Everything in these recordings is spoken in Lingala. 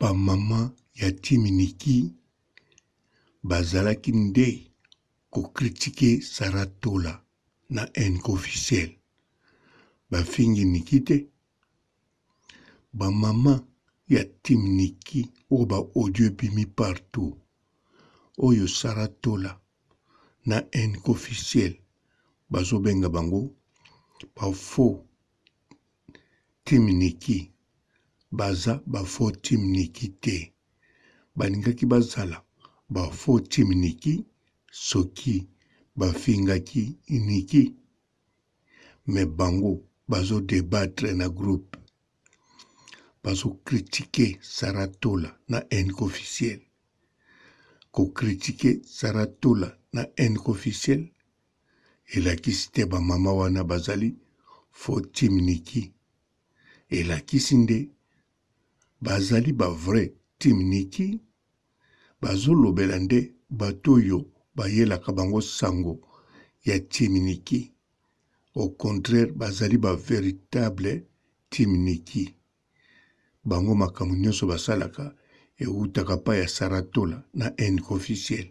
bamama ya timiniki bazalaki nde kokritike saratola na inconfisiel bafinginiki te bamama ya timiniki oyo baaudio ebimi partout oyo saratola na inconfisiel bazobenga bango bafo timiniki baza bafoti miniki te balingaki bazala bafoti miniki soki bafingaki iniki me bango bazodebatre na groupe bazokritike saratola na enke officiel kokritike saratola na enke officiel elakisi te bamama wana bazali foti miniki elakisi nde bazali bavrai timniki bazolobela nde bato oyo bayelaka bango sango ya timiniki au contraire bazali baveritable timiniki bango makambo nyonso basalaka ewutaka epai ya saratola na indre officiel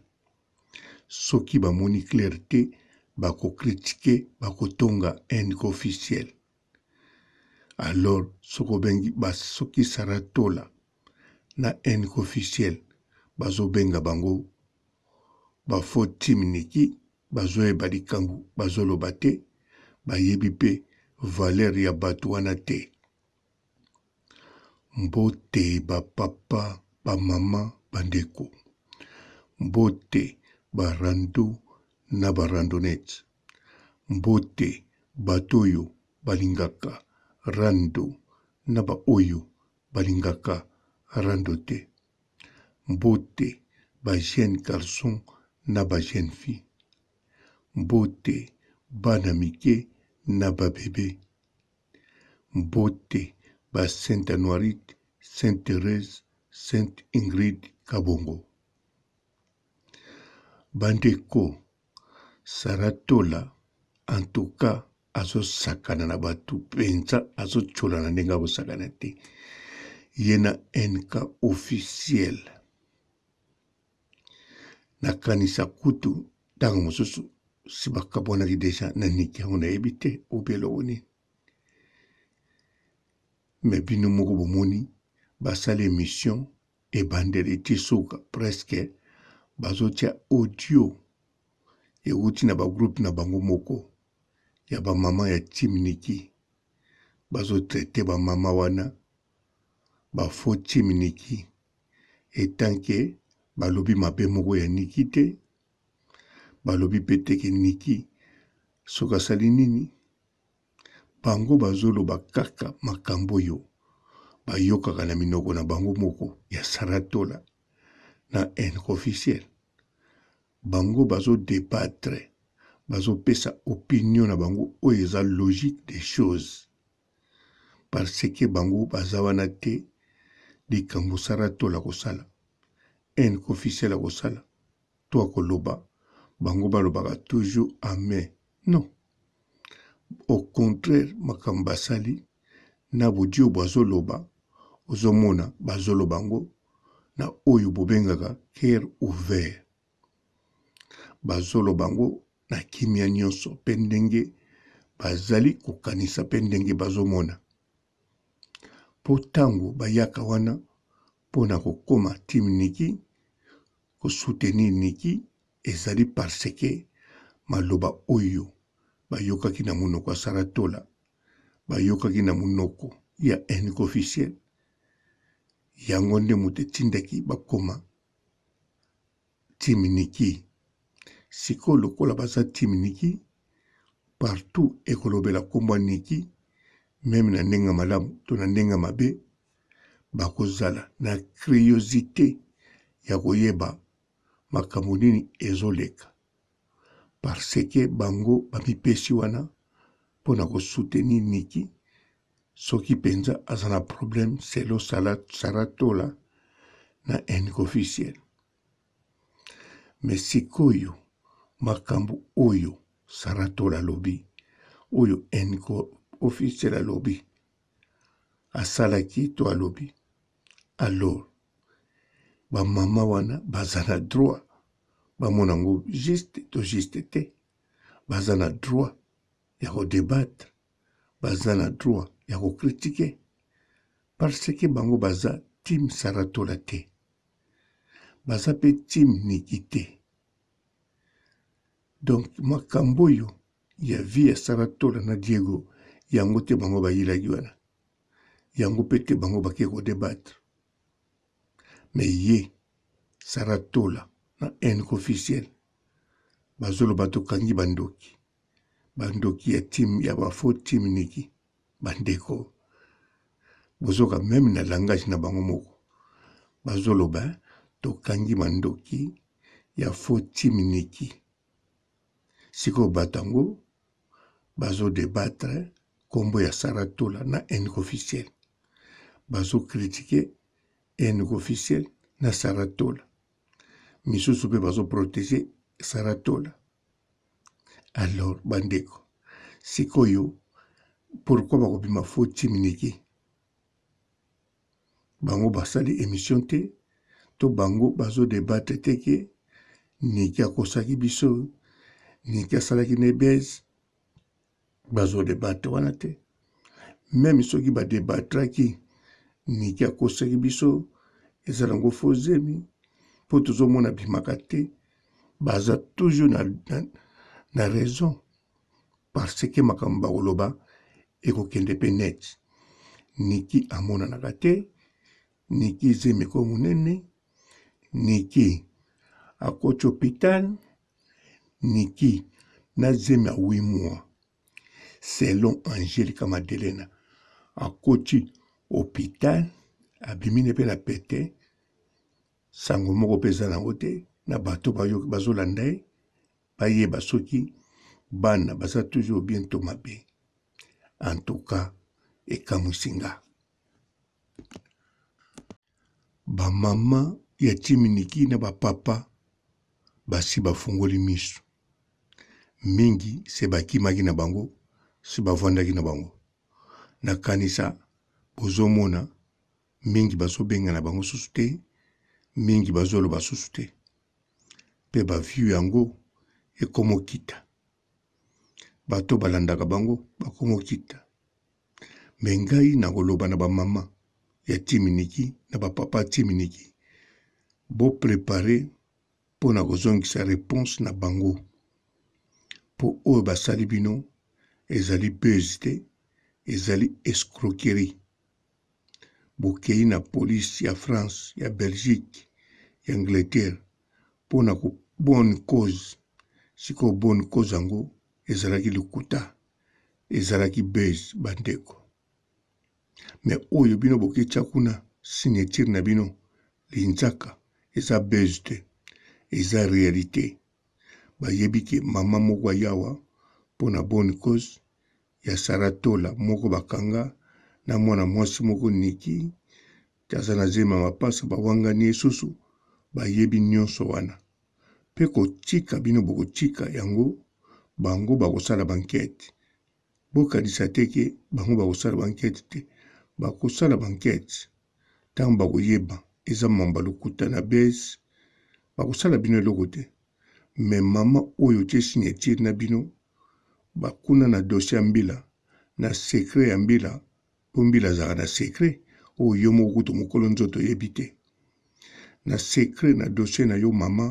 soki bamoni claire te bakokritike bakotonga indre officiel alors soko bengi basokisaka tola na enke officiel bazobenga bango bafo timiniki bazoyeba likambo bazoloba te bayebi mpe valere ya bato wana te mbote bapapa bamama bandeko mbote barando na barandonete mbote bato oyo balingaka rando na baoyo balingaka rando te mbote bajeune garson na bajeune fille mbote bana mike na babebe mbote ba sainte anoirite sainte therese sainte ingrid kabongo bandeko saratola antuka azosakana na bato mpenza azotshola na ndenge akosakana te ye na nk officiel nakanisa kutu ntango mosusu si bakabwanaki deja naniki yango nayebi te obi eloko nini me bino moko bomoni basala émission ebandeli eti suka preske bazotia audio ewuti na bagroupe na bango moko ya bamama ya timiniki bazotraite bamama wana bafo timiniki etanke balobi mabe moko ya niki te balobi mpe teke niki soki asali nini bango bazoloba kaka makambo oyo bayokaka na minoko na bango moko ya saratola na enre officiel bango bazodebatre bazopesa opinion na bango oyo eza logique des choses parce ke bango baza wana te likambo osala to la kosala ene kofisela kosala to ya koloba bango balobaka toujours amen non au contraire makambo basali na bodio bwazoloba ozomona bazoloba yango na oyo bobengaka cœur ouvert bazoloba yango na kimia nyonso mpe ndenge bazali kokanisa mpe ndenge bazomona mpo ntango bayaka wana mpona kokoma tim niki kosutenir niki ezali parce ke maloba oyo bayokaki na monoko ya saratola bayokaki na monoko ya enk officiel yango nde moto etindaki bakoma tim niki sikoyo lokola baza time niki partout ekolobela nkombo ya niki meme na ndenge malamu to na ndenge mabe bakozala na curiosité ya koyeba makambo nini ezoleka parce ke bango bamipesi wana mpo na kosuteni niki soki mpenza aza na probleme selo saratola na enke officiel me sikoyo makambo oyo saratol alobi oyo enko officiel alobi asalaki to alobi alors bamama wana baza na droit bamona yango juste to juste te baza na droit ya kodebatre baza na droit ya kokritike parce ke bango baza tim saratola te baza mpe tim niki te donk makambo oyo ya vi ya saratola na diego yango te bango bayelaki wana yango mpe te bango bake kodebatre me ye saratola na enke officiele bazoloba tokangi bandoki bandoki ya tim ya bafo tim niki bandeko bozoka meme na langage na bango moko bazoloba tokangi bandoki ya fo tim niki sikoyo bato yango bazodebatre nkombo ya saratola na eniko officiel bazokritike eniko officiel na saratola misusu mpe bazoprotege saratola alors bandeko sikoyo pourkui bakobima fo timiniki bango basali émission te to bango bazodebatre te ke niki akosaki biso leki asalaki na ebese bazodebate wana te meme soki badebatraki niki akosaki biso eza nango fo zemi mpo tozomona bimaka te baza toujours na, na, na raison parce ke makambo bakoloba ekokende mpe net niki amonanaka te niki zemi ko monene niki akoti hôpital niki nazemi awei mwa selon angele kamadelena akoti hopital abimi ne mpe na pete sango moko mpe eza nango te na bato bazolanda ye bayeba soki bana baza toujours bien to mabe en tout cas ekamwisi nga bamama ya timiniki na bapapa basi bafungoli miso mingi se bakimaki na bango se bavandaki na bango na kanisa bozomona mingi bazobengana bango susu te mingi bazoloba susu te mpe baviu yango ekomokita bato balandaka bango bakomokita me ngai nakoloba na bamama ya timiniki na bapapa timiniki boprepare mpo na kozongisa reponse na bango mpo oyo basali bino ezali bese te ezali escroquerie bokei na polisi ya france ya belgique ya angleterre mpona kobone cause sikoyo bone cause yango ezalaki lokuta ezalaki bese bandeko me oyo bino boketia kuna signatire na bino linzaka eza bese te eza réalité bayebi ke mama moko ya yawa mpo na bonne cause ya saratola moko bakanga na mwana mwasi moko niki aza na zema mapasa bawangani ye susu bayebi nyonso wana mpe kotika bino bokotika yango bango bakosala bankete bokanisa te ke bango bakosala bankete te bakosala bankete ntango bakoyeba eza mamba lokuta na bese bakosala bino eloko te me mama oyo tie signature na bino bakuna na dossier ya mbila na sekre ya mbila mpo mbila azalaka na sekre oyo yo moko kutu mokolo nzoto oyebi te na sekre na dossier na yo mama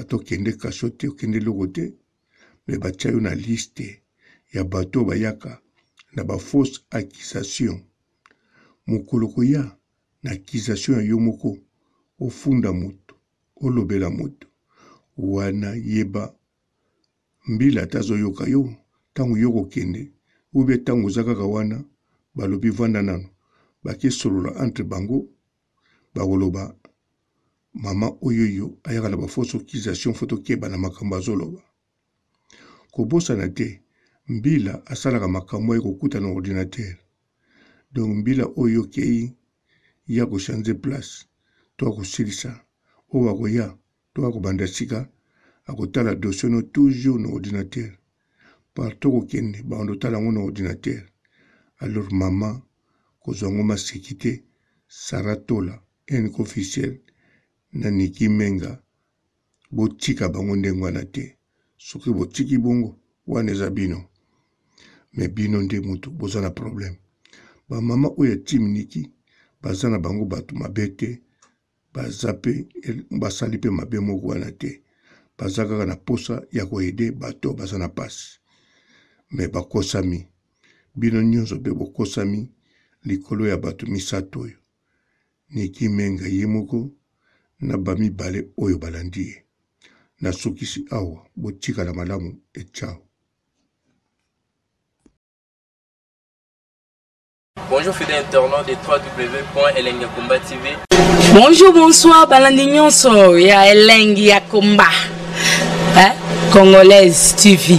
ata okende kaso te okende eloko te me batia yo na liste ya bato oyo bayaka na bafausse accusation mokolo koya na accusation ya yo moko ofunda moto olobela moto wana yeba mbila ata azoyoka yo ntango yo kokende ube ntango oza kaka wana balobi vanda nano baki solola entre bango bakoloba mama oyoyo ayaka na bafosokilisation fo tokeba na makambo azoloba kobosana te mbila asalaka makambo aye kokuta na ordinatere donc mbila oyo okei ya kochange place to akosilisa oyo bakoya to akobanda sika akotala dosio toujours na ordinateur partout kokende bakondo otala yango na ordinateur alors mama kozwa yango maseki te sara tola enk officiel na niki menga botika bango ndenge wana te soki botiki bongo wana eza bino me bino nde motu boza na probleme bamama oyo ya timiniki baza na bango bato mabe te baza mpe basali mpe mabe moko wana te baza kaka na posa ya koyede bato baza na pasi me bakosami bino nyonso mpe bokosami likolo ya bato misato oyo niki menga ye moko na bamibale oyo balandi ye nasukisi awa botikala malamu e chao Bonjour fidèle internaute de www.elengiakomba TV. Bonjour, bonsoir, balandi nyonso ya Elengiakomba. Hein? Congolaise TV.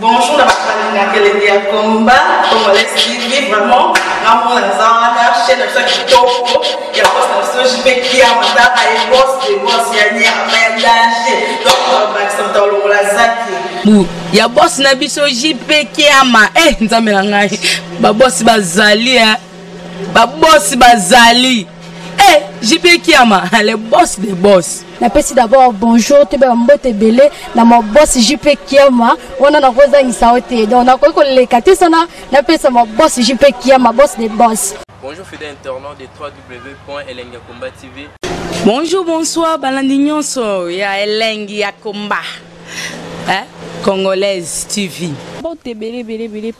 bonjour na bato balinga kelenge ya komba congolais tv vraiment namona eza wana chaine na biso ya kitoko ya bose na biso jipekia mataka ye bose de bose ya nyerama ya dage donc bakisa moto balongola zaki ya bosi na biso jipekiama e eh, nzambe na ngai babosi bazali ya eh. babosi bazali Eh, JP Kiama, le boss des boss. napesi d'abord bonjour toyeba bambote ebele na mabosi jp kiama wana nakozangisa yo te donc nakoki koleka te sana napesa mabosi jp kiama bos de bos bonjour fidèle internaute de 3w elengi komba tv bonjour bonsoir balandi nyonso ya elengi ya komba eh? Congolaise TV.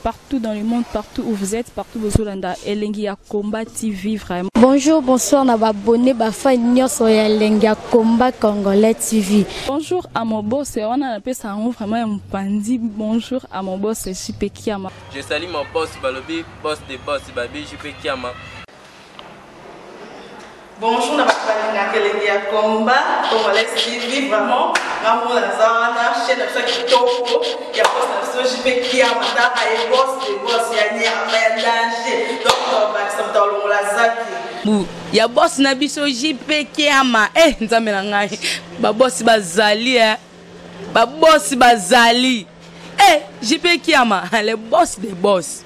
partout dans le monde, partout où vous êtes, partout où vous êtes, Elengi Combat TV, vraiment. Bonjour, bonsoir, on a abonné, Bafa Nyoso Elengi Combat Congolais TV. Bonjour à mon boss, on a appelé ça vraiment un pandi. Bonjour à mon boss, Jupe Kiama. Je salue mon boss, Balobi, boss de boss, Babi, Jupe Kiama. bonjour na bato balinga kelenge ya komba congolais tv vraiment ngambo naza wana chaine na biso kitoko ya bos na biso jipe kia mataka ye bos de bos ya nyama ya danger donc tobakisa moto alongola zaki ya bosi na biso jipe kiama e eh, nzambe na ngai babosi bazali e eh. babosi bazali e eh, jipe kiama le boss de boss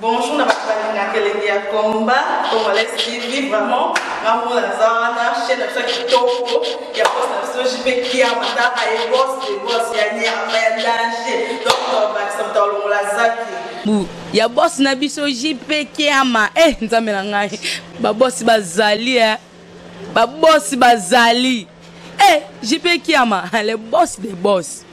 bonjour na bato balinga kelenge ya komba congolais tv vraiment ngamona naza wana chaine na biso ya kitoko ya bose na biso jipe kiama ntaka ye bose de bose ya nyama ya danger donc bakisa moto alongola zaki ya bosi na biso jipe kiama e nzambe na ngai babosi bazali e eh. babosi bazali e eh, jipe kiama le bosi de bosi